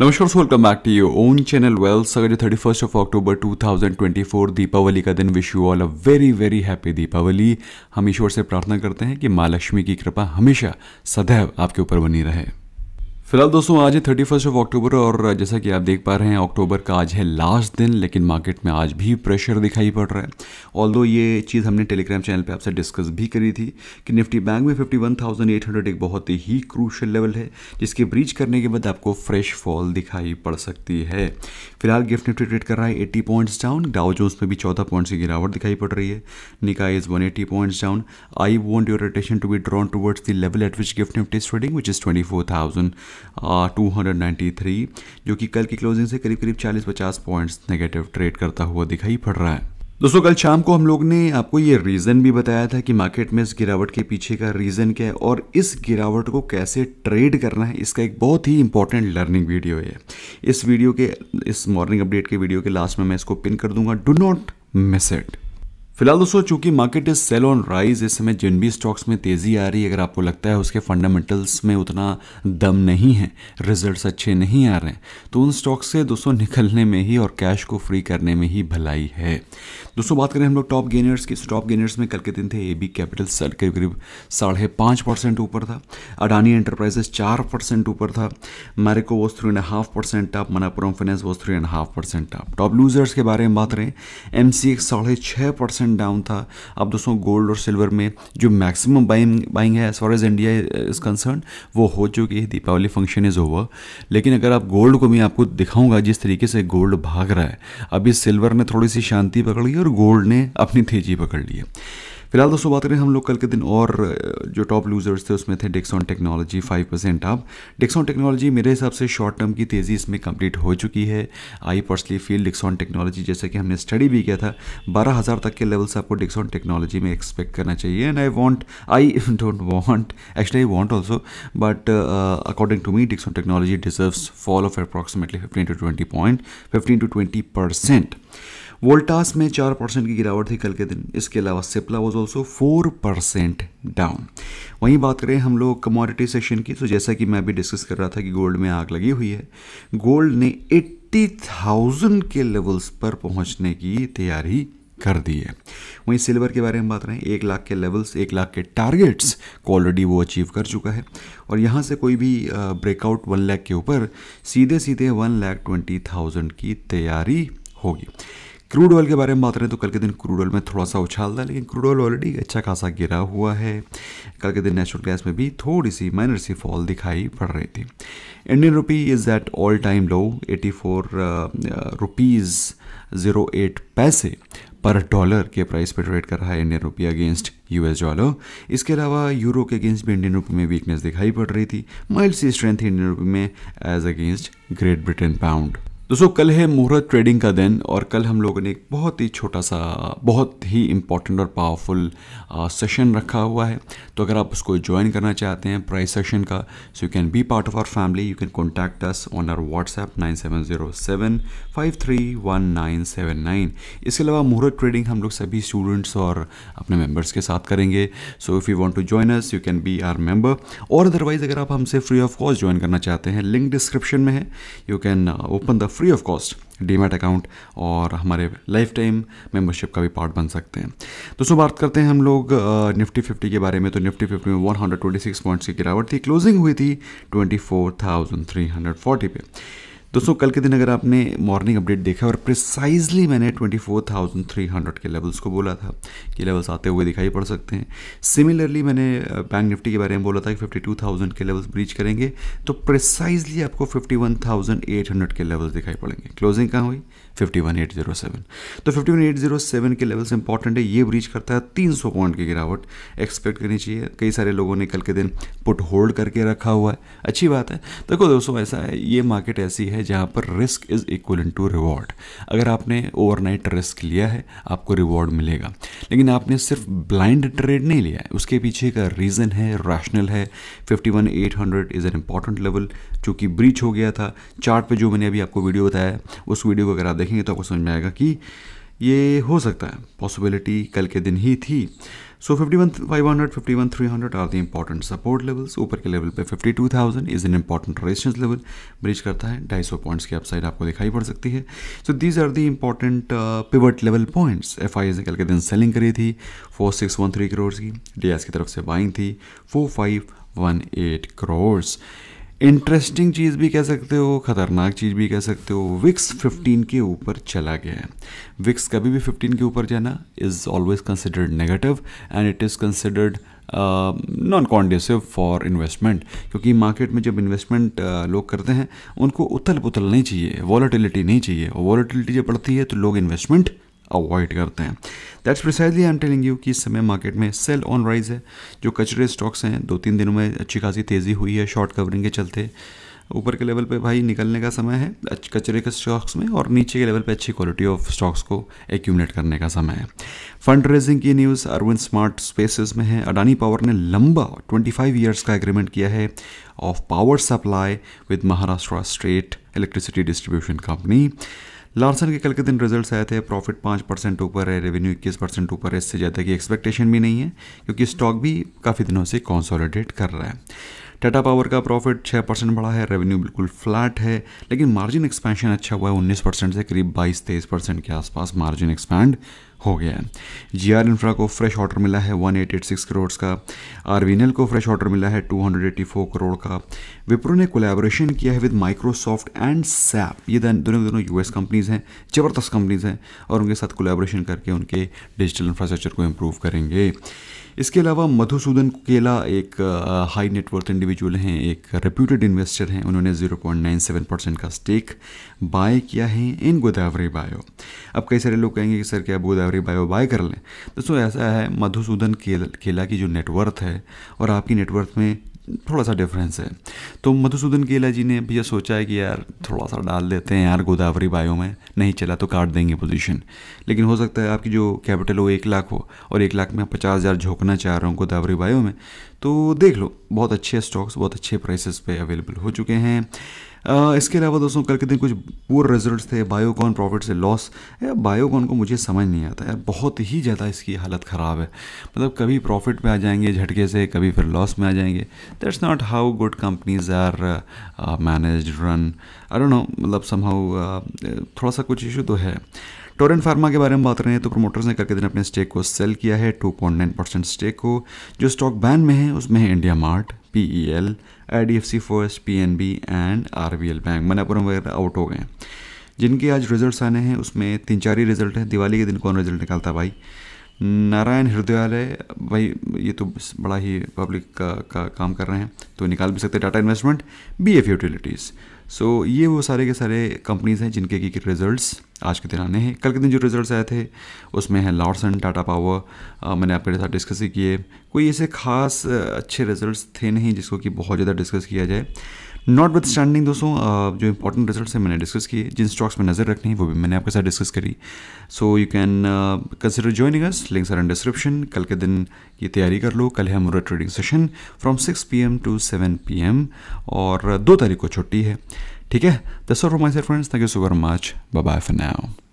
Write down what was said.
नमस्कार welcome back to your own channel wells अगर thirty first of October 2024 Deepavali का दिन wish you all a very very happy Deepavali हम ईश्वर से प्रार्थना करते हैं कि माँ लक्ष्मी की कृपा हमेशा सदैव आपके ऊपर बनी रहे फिलहाल दोस्तों आज है थर्टी फर्स्ट ऑफ अक्टूबर और जैसा कि आप देख पा रहे हैं अक्टूबर का आज है लास्ट दिन लेकिन मार्केट में आज भी प्रेशर दिखाई पड़ रहा है ऑल दो ये चीज़ हमने टेलीग्राम चैनल पे आपसे डिस्कस भी करी थी कि निफ्टी बैंक में fifty one thousand eight hundred एक बहुत ही क्रूशल लेवल है जिसके ब्रीच करने के बाद आपको फ्रेश फॉल दिखाई पड़ सकती है फिलहाल गिफ्ट निफ्टी ट्रेड कर रहा है eighty points down Dow Jones में भी चौदह पॉइंट्स की गिरावट दिखाई पड़ रही है Nikkei is one eighty points down I want your rotation to be drawn towards the level at which GIFT Nifty trading which is twenty four thousand two hundred three जो कि कल की क्लोजिंग से करीब करीब चालीस पचास पॉइंट्स नेगेटिव ट्रेड करता हुआ दिखाई पड़ रहा है दोस्तों कल शाम को हम लोग ने आपको ये रीज़न भी बताया था कि मार्केट में इस गिरावट के पीछे का रीज़न क्या है और इस गिरावट को कैसे ट्रेड करना है इसका एक बहुत ही इंपॉर्टेंट लर्निंग वीडियो है इस वीडियो के इस मॉर्निंग अपडेट के वीडियो के लास्ट में मैं इसको पिन कर दूंगा डू नॉट मिस इट फिलहाल दोस्तों चूंकि market is sell on rise इस समय जिन भी स्टॉक्स में तेजी आ रही है अगर आपको लगता है उसके फंडामेंटल्स में उतना दम नहीं है रिजल्ट्स अच्छे नहीं आ रहे हैं तो उन स्टॉक्स से दोस्तों निकलने में ही और कैश को फ्री करने में ही भलाई है दोस्तों बात करें हम लोग टॉप गेनर्स की टॉप गेनर्स में कल के दिन थे ए बी कैपिटल सर करीब करीब साढ़े पाँच परसेंट ऊपर था अडानी एंटरप्राइजेस चार परसेंट ऊपर था Marico was three and half percent top Manappuram finance was three and half percent top top losers के बारे में बात करें एम सी एक्स साढ़े छः परसेंट परसेंट डाउन था अब दोस्तों गोल्ड और सिल्वर में जो मैक्सिमम बाइंग बाइंग है as far as India is concern वो हो चुकी है दीपावली फंक्शन इज़ ओवर लेकिन अगर आप गोल्ड को मैं आपको दिखाऊंगा जिस तरीके से गोल्ड भाग रहा है अभी सिल्वर ने थोड़ी सी शांति पकड़ ली और गोल्ड ने अपनी तेजी पकड़ ली है फिलहाल दोस्तों बात करें हम लोग कल के दिन और जो टॉप लूजर्स थे उसमें थे डिक्सॉन टेक्नोलॉजी फाइव परसेंट आप डिक्सॉन टेक्नोलॉजी मेरे हिसाब से शॉर्ट टर्म की तेज़ी इसमें कंप्लीट हो चुकी है I personally feel Dixon technology जैसे कि हमने स्टडी भी किया था बारह हज़ार तक के लेवल्स आपको डिक्सॉन टेक्नोलॉजी में एक्सपेक्ट करना चाहिए and I want I don't want actually I want also but according to me Dixon technology deserve fall of approximately fifteen to twenty point fifteen to twenty percent Voltas में चार percent की गिरावट थी कल के दिन इसके अलावा Cipla was also four percent down वहीं बात करें हम लोग कमोडिटी सेक्शन की तो जैसा कि मैं अभी डिस्कस कर रहा था कि गोल्ड में आग लगी हुई है गोल्ड ने एट्टी थाउजेंड के लेवल्स पर पहुंचने की तैयारी कर दी है वहीं सिल्वर के बारे में बात करें एक लाख के लेवल्स एक लाख के टारगेट्स को ऑलरेडी वो अचीव कर चुका है और यहाँ से कोई भी ब्रेकआउट वन लाख के ऊपर सीधे सीधे वन लाख ट्वेंटी थाउजेंड की तैयारी होगी क्रूड ऑयल के बारे में बात करें तो कल के दिन क्रूड ऑयल में थोड़ा सा उछाल था लेकिन क्रूड ऑयल ऑलरेडी अच्छा खासा गिरा हुआ है कल के दिन नेचुरल गैस में भी थोड़ी सी माइनर सी फॉल दिखाई पड़ रही थी Indian rupee is at all time low eighty four rupees zero eight paise पर डॉलर के प्राइस पर ट्रेड कर रहा है Indian rupee against US dollar इसके अलावा यूरो के अगेंस्ट भी इंडियन रुपी में वीकनेस दिखाई पड़ रही थी माइल्ड सी स्ट्रेंथ इंडियन रुपी में as against Great Britain pound दोस्तों कल है मुहूर्त ट्रेडिंग का दिन और कल हम लोगों ने एक बहुत ही छोटा सा बहुत ही इम्पॉर्टेंट और पावरफुल सेशन रखा हुआ है तो अगर आप उसको ज्वाइन करना चाहते हैं प्राइस सेशन का so you can be part of our family you can contact us on our WhatsApp nine seven zero seven five three one nine seven nine इसके अलावा मुहूर्त ट्रेडिंग हम लोग सभी स्टूडेंट्स और अपने मेम्बर्स के साथ करेंगे so if you want to join us you can be our member और अदरवाइज़ अगर आप हमसे फ्री ऑफ कॉस्ट ज्वाइन करना चाहते हैं लिंक डिस्क्रिप्शन में है you can open the free of cost demat account और हमारे लाइफ टाइम मेंबरशिप का भी पार्ट बन सकते हैं दोस्तों बात करते हैं हम लोग निफ्टी फिफ्टी के बारे में तो निफ्टी फिफ्टी में 126 पॉइंट्स की गिरावट थी क्लोजिंग हुई थी 24,340 पे दोस्तों कल के दिन अगर आपने मॉर्निंग अपडेट देखा और प्रिसाइजली मैंने 24,300 के लेवल्स को बोला था कि लेवल्स आते हुए दिखाई पड़ सकते हैं सिमिलरली मैंने बैंक निफ्टी के बारे में बोला था कि 52,000 के लेवल्स ब्रीच करेंगे तो प्रिसाइजली आपको 51,800 के लेवल्स दिखाई पड़ेंगे क्लोजिंग कहाँ हुई 51,807 तो 51,807 के लेवल्स इंपॉर्टेंट है ये ब्रीच करता है 300 पॉइंट की गिरावट एक्सपेक्ट करनी चाहिए कई सारे लोगों ने कल के दिन पुट होल्ड करके रखा हुआ है अच्छी बात है देखो दोस्तों ऐसा है ये मार्केट ऐसी है है जहाँ पर risk is equal to reward अगर आपने ओवरनाइट रिस्क लिया है आपको रिवॉर्ड मिलेगा लेकिन आपने सिर्फ ब्लाइंड ट्रेड नहीं लिया है उसके पीछे का रीज़न है रैशनल है fifty one eight hundred is an important level जो कि ब्रीच हो गया था चार्ट पे जो मैंने अभी आपको वीडियो बताया उस वीडियो को अगर आप देखेंगे तो आपको समझ में आएगा कि ये हो सकता है पॉसिबिलिटी कल के दिन ही थी so fifty one five hundred fifty one three hundred are the important support levels ऊपर के लेवल पे fifty two thousand is an important resistance level breach करता है ढाई सौ पॉइंट्स की अपसाइड आपको दिखाई पड़ सकती है so these are the important pivot level points F I S कल के दिन सेलिंग करी थी four six one three crore की डी एस की तरफ से बाइंग थी four five one eight crore interesting चीज़ भी कह सकते हो ख़तरनाक चीज़ भी कह सकते हो विक्स 15 के ऊपर चला गया है विक्स कभी भी 15 के ऊपर जाना is always considered negative and it is considered non conducive for investment क्योंकि मार्केट में जब इन्वेस्टमेंट uh, लोग करते हैं उनको उथल पुथल नहीं चाहिए वॉलीटिलिटी नहीं चाहिए और जब बढ़ती है तो लोग इन्वेस्टमेंट अवॉइड करते हैं that's precisely I am telling you कि इस समय मार्केट में सेल ऑन राइज है जो कचरे स्टॉक्स हैं दो तीन दिनों में अच्छी खासी तेज़ी हुई है शॉर्ट कवरिंग के चलते ऊपर के लेवल पे भाई निकलने का समय है कचरे के स्टॉक्स में और नीचे के लेवल पे अच्छी क्वालिटी ऑफ स्टॉक्स को एक्यूमलेट करने का समय है फंड रेजिंग की न्यूज़ अरविंद स्मार्ट स्पेसेस में है अडानी पावर ने लंबा 25 ईयर्स का एग्रीमेंट किया है of power supply with Maharashtra state electricity distribution company Larsen के कल के दिन रिजल्ट्स आए थे प्रॉफिट पाँच परसेंट ऊपर है रेवेन्यू इक्कीस परसेंट ऊपर है इससे ज़्यादा की एक्सपेक्टेशन भी नहीं है क्योंकि स्टॉक भी काफ़ी दिनों से कॉन्सोलिडेट कर रहा है टाटा पावर का प्रॉफिट छः परसेंट बढ़ा है रेवेन्यू बिल्कुल फ्लैट है लेकिन मार्जिन एक्सपेंशन अच्छा हुआ है उन्नीस परसेंट से करीब बाईस तेईस परसेंट के आसपास मार्जिन एक्सपैंड हो गया है जी आर इंफ्रा को फ्रेश ऑर्डर मिला है 1886 करोड़ का आरवीनल को फ्रेश ऑर्डर मिला है 284 करोड़ का विप्रो ने कोलेबोरेशन किया है विद माइक्रोसॉफ्ट एंड सैप ये दोनों दोनों यूएस कंपनीज़ हैं ज़बरदस्त कंपनीज़ हैं और उनके साथ कोलेबोरेशन करके उनके डिजिटल इंफ्रास्ट्रक्चर को इम्प्रूव करेंगे इसके अलावा मधुसूदन केला एक हाई नेटवर्थ इंडिविजुअल हैं एक रिप्यूटेड इन्वेस्टर हैं उन्होंने 0.97 परसेंट का स्टेक बाय किया है इन गोदावरी बायो अब कई सारे लोग कहेंगे कि सर क्या गोदावरी डिस्कवरी बायो बाय कर लें दोस्तों ऐसा है मधुसूदन केला की जो नेटवर्थ है और आपकी नेटवर्थ में थोड़ा सा डिफरेंस है तो मधुसूदन केला जी ने भैया सोचा है कि यार थोड़ा सा डाल देते हैं यार गोदावरी बायो में नहीं चला तो काट देंगे पोजीशन लेकिन हो सकता है आपकी जो कैपिटल हो एक लाख हो और एक लाख में आप पचास हज़ार झोंकना चाह रहा हूँ गोदावरी बायो में तो देख लो बहुत अच्छे स्टॉक्स बहुत अच्छे प्राइसेस पे अवेलेबल हो चुके हैं इसके अलावा दोस्तों कल के दिन कुछ पुअर रिजल्ट थे बायोकॉन प्रॉफिट से लॉस यार बायोकॉन को मुझे समझ नहीं आता यार बहुत ही ज़्यादा इसकी हालत ख़राब है मतलब कभी प्रॉफिट में आ जाएंगे झटके से कभी फिर लॉस में आ जाएंगे that's not how good companies are manage run I don't know मतलब समहाउ थोड़ा सा कुछ इशू तो है टोरेंट फार्मा के बारे में बात करें तो प्रोमोटर्स ने करके दिन अपने स्टेक को सेल किया है 2.9 परसेंट स्टेक को जो स्टॉक बैन में है उसमें है India mart PEL, P first, B and R B L bank Manappuram वगैरह आउट हो गए हैं जिनके आज रिजल्ट्स आने हैं उसमें तीन चार ही रिजल्ट हैं दिवाली के दिन कौन रिजल्ट निकालता भाई नारायण हृदयालय भाई ये तो बड़ा ही पब्लिक का, का काम कर रहे हैं तो निकाल भी सकते Tata investment B F utilities so so, ये वो सारे के सारे कंपनीज़ हैं जिनके की रिजल्ट्स आज के दिन आने हैं कल के दिन जो रिजल्ट्स आए थे उसमें हैं लॉर्सन टाटा पावर मैंने आपके साथ डिस्कस ही किए कोई ऐसे खास अच्छे रिजल्ट्स थे नहीं जिसको कि बहुत ज़्यादा डिस्कस किया जाए नॉट विथ स्टैंडिंग दोस्तों जो इंपॉर्टेंट रिजल्ट है मैंने डिस्कस किए जिन स्टॉक्स में नज़र रखनी है वो भी मैंने आपके साथ डिस्कस करी so you can consider joining us links are in description कल के दिन ये तैयारी कर लो कल है हमारा trading session from six P M to seven P M और दो तारीख को छुट्टी है ठीक है दस और my sir friends thank you so very much bye for now